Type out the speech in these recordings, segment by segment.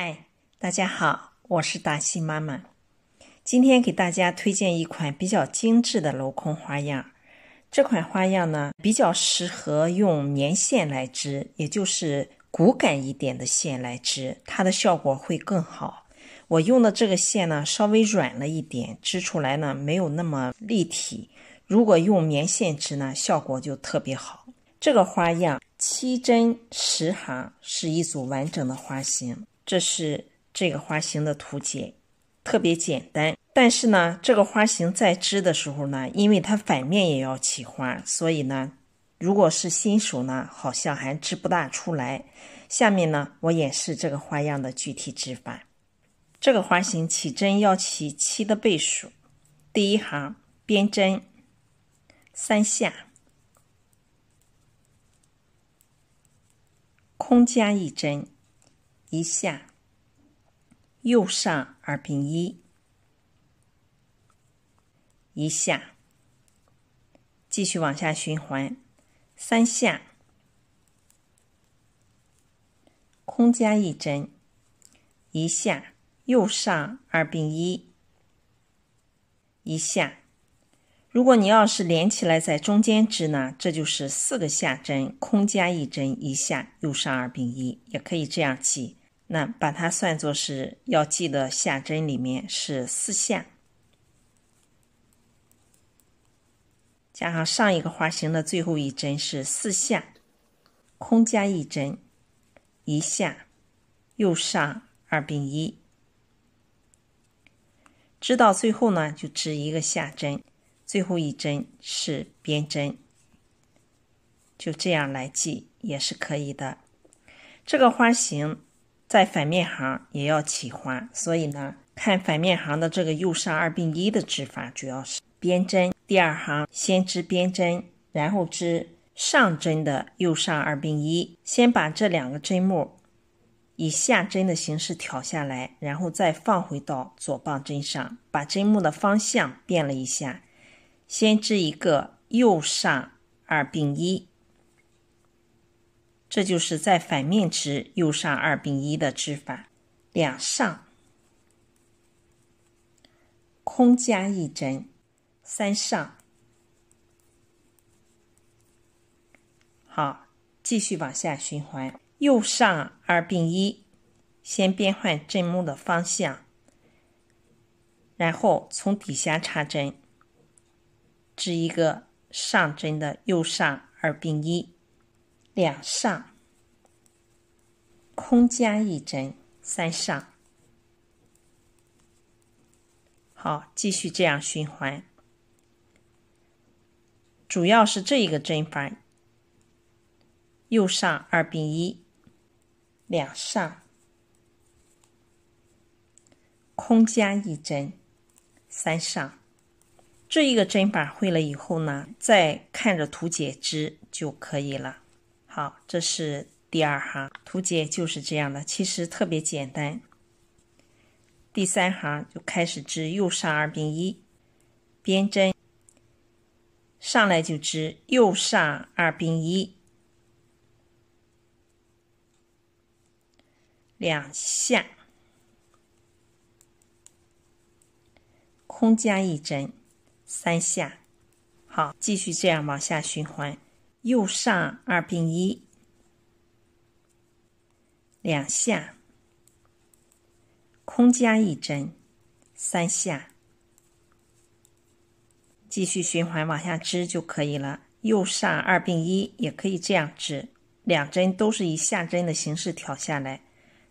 嗨，大家好，我是达西妈妈。今天给大家推荐一款比较精致的镂空花样。这款花样呢，比较适合用棉线来织，也就是骨感一点的线来织，它的效果会更好。我用的这个线呢，稍微软了一点，织出来呢没有那么立体。如果用棉线织呢，效果就特别好。这个花样七针十行是一组完整的花型。这是这个花型的图解，特别简单。但是呢，这个花型在织的时候呢，因为它反面也要起花，所以呢，如果是新手呢，好像还织不大出来。下面呢，我演示这个花样的具体织法。这个花型起针要起七的倍数。第一行编针三下，空加一针。一下，右上二并一，一下，继续往下循环三下，空加一针，一下，右上二并一，一下。如果你要是连起来在中间织呢，这就是四个下针，空加一针，一下，右上二并一，也可以这样记。那把它算作是要记的下针，里面是四下，加上上一个花形的最后一针是四下，空加一针，一下，右上二并一，织到最后呢，就织一个下针，最后一针是边针，就这样来记也是可以的，这个花型在反面行也要起花，所以呢，看反面行的这个右上二并一的织法，主要是边针。第二行先织边针，然后织上针的右上二并一，先把这两个针目以下针的形式挑下来，然后再放回到左棒针上，把针目的方向变了一下，先织一个右上二并一。这就是在反面织右上二并一的织法，两上空加一针，三上。好，继续往下循环，右上二并一，先变换针目的方向，然后从底下插针，织一个上针的右上二并一。两上，空加一针，三上，好，继续这样循环。主要是这一个针法，右上二并一，两上，空加一针，三上。这一个针法会了以后呢，再看着图解织就可以了。好，这是第二行图解，就是这样的，其实特别简单。第三行就开始织右上二并一，编针。上来就织右上二并一，两下，空加一针，三下。好，继续这样往下循环。右上二并一，两下，空加一针，三下，继续循环往下织就可以了。右上二并一也可以这样织，两针都是以下针的形式挑下来，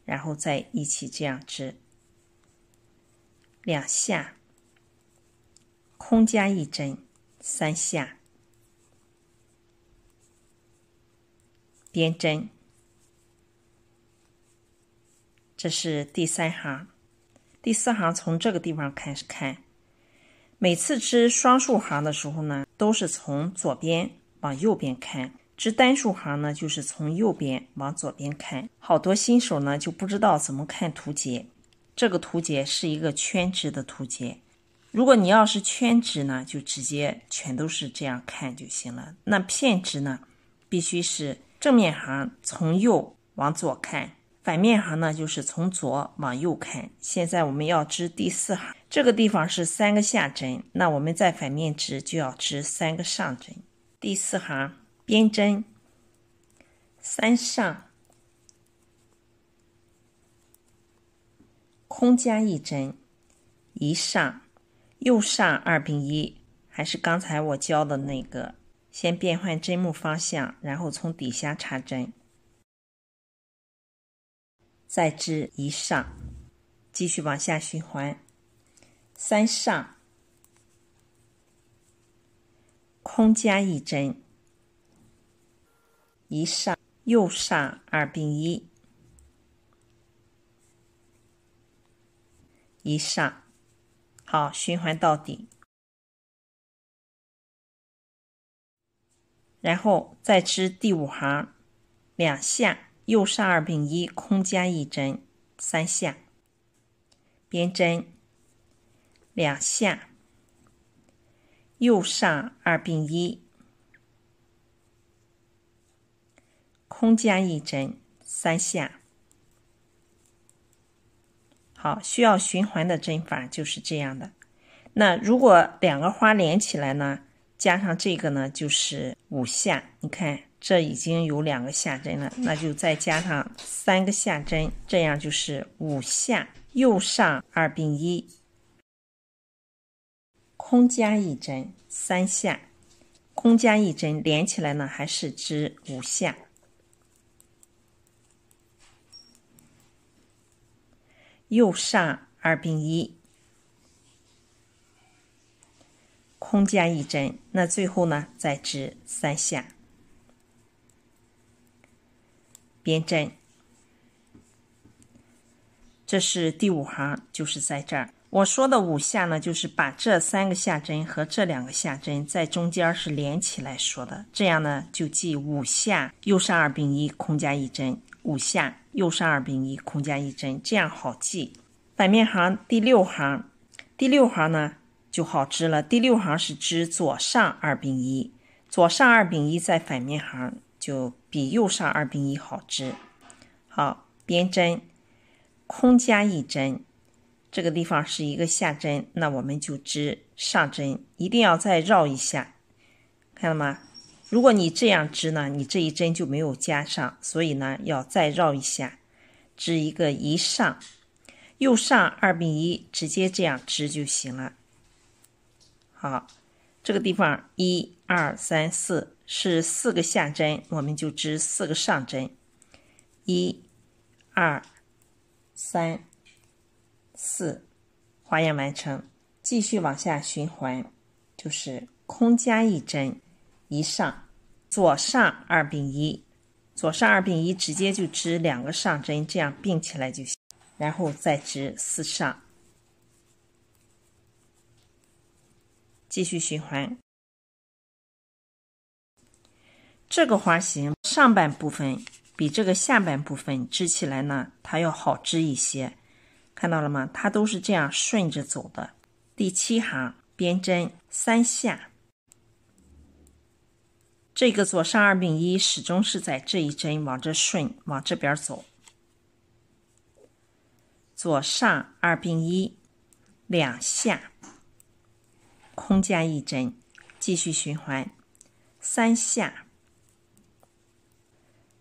然后再一起这样织，两下，空加一针，三下。编针，这是第三行，第四行从这个地方开始看。每次织双数行的时候呢，都是从左边往右边看；织单数行呢，就是从右边往左边看。好多新手呢就不知道怎么看图解。这个图解是一个圈织的图解，如果你要是圈织呢，就直接全都是这样看就行了。那片织呢，必须是。正面行从右往左看，反面行呢就是从左往右看。现在我们要织第四行，这个地方是三个下针，那我们在反面织就要织三个上针。第四行边针三上，空加一针一上，右上二并一，还是刚才我教的那个。先变换针目方向，然后从底下插针，再织一上，继续往下循环。三上，空加一针，一上右上二并一，一上，好，循环到底。然后再织第五行，两下右上二并一，空加一针，三下编针两下右上二并一，空加一针，三下。好，需要循环的针法就是这样的。那如果两个花连起来呢？加上这个呢，就是五下。你看，这已经有两个下针了，那就再加上三个下针，这样就是五下。右上二并一，空加一针，三下，空加一针，连起来呢，还是织五下。右上二并一。空加一针，那最后呢，再织三下，编针。这是第五行，就是在这儿。我说的五下呢，就是把这三个下针和这两个下针在中间是连起来说的。这样呢，就记五下，右上二并一，空加一针；五下，右上二并一，空加一针，这样好记。反面行第六行，第六行呢？就好织了。第六行是织左上二并一，左上二并一在反面行就比右上二并一好织。好，编针，空加一针，这个地方是一个下针，那我们就织上针，一定要再绕一下，看到吗？如果你这样织呢，你这一针就没有加上，所以呢要再绕一下，织一个一上，右上二并一，直接这样织就行了。好，这个地方一二三四是四个下针，我们就织四个上针，一二三四花样完成，继续往下循环，就是空加一针，一上左上二并一，左上二并一，直接就织两个上针，这样并起来就行，然后再织四上。继续循环，这个花型上半部分比这个下半部分织起来呢，它要好织一些。看到了吗？它都是这样顺着走的。第七行，编针三下，这个左上二并一始终是在这一针往这顺往这边走，左上二并一两下。空加一针，继续循环三下，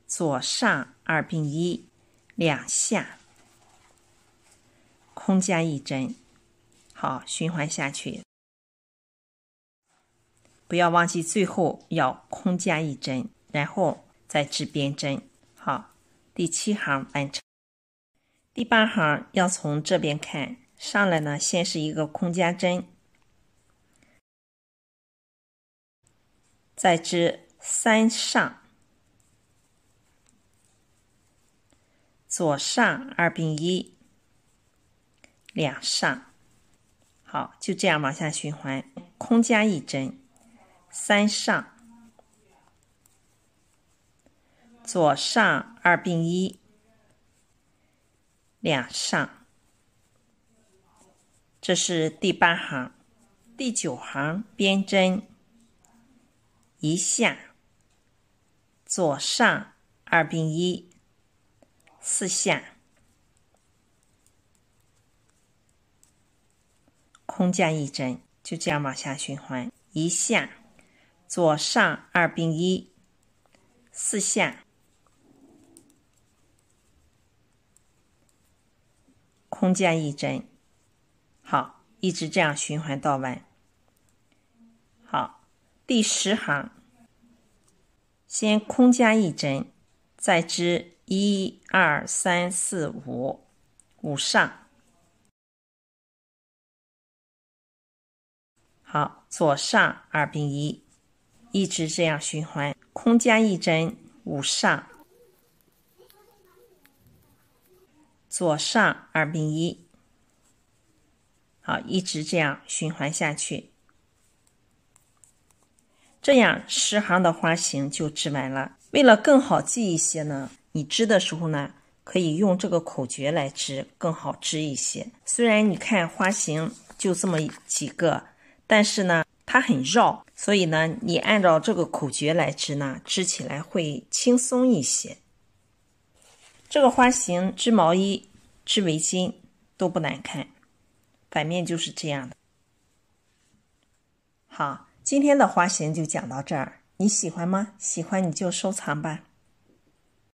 左上二并一两下，空加一针，好，循环下去，不要忘记最后要空加一针，然后再织边针。好，第七行完成，第八行要从这边看，上来呢，先是一个空加针。再织三上，左上二并一，两上，好，就这样往下循环，空加一针，三上，左上二并一，两上，这是第八行，第九行编针。一下，左上二并一，四下，空加一针，就这样往下循环。一下，左上二并一，四下，空加一针，好，一直这样循环到完。第十行，先空加一针，再织一二三四五，五上。好，左上二并一，一直这样循环，空加一针，五上，左上二并一，好，一直这样循环下去。这样十行的花型就织完了。为了更好记一些呢，你织的时候呢，可以用这个口诀来织，更好织一些。虽然你看花型就这么几个，但是呢，它很绕，所以呢，你按照这个口诀来织呢，织起来会轻松一些。这个花型织毛衣、织围巾都不难看。反面就是这样的。好。今天的花型就讲到这儿，你喜欢吗？喜欢你就收藏吧。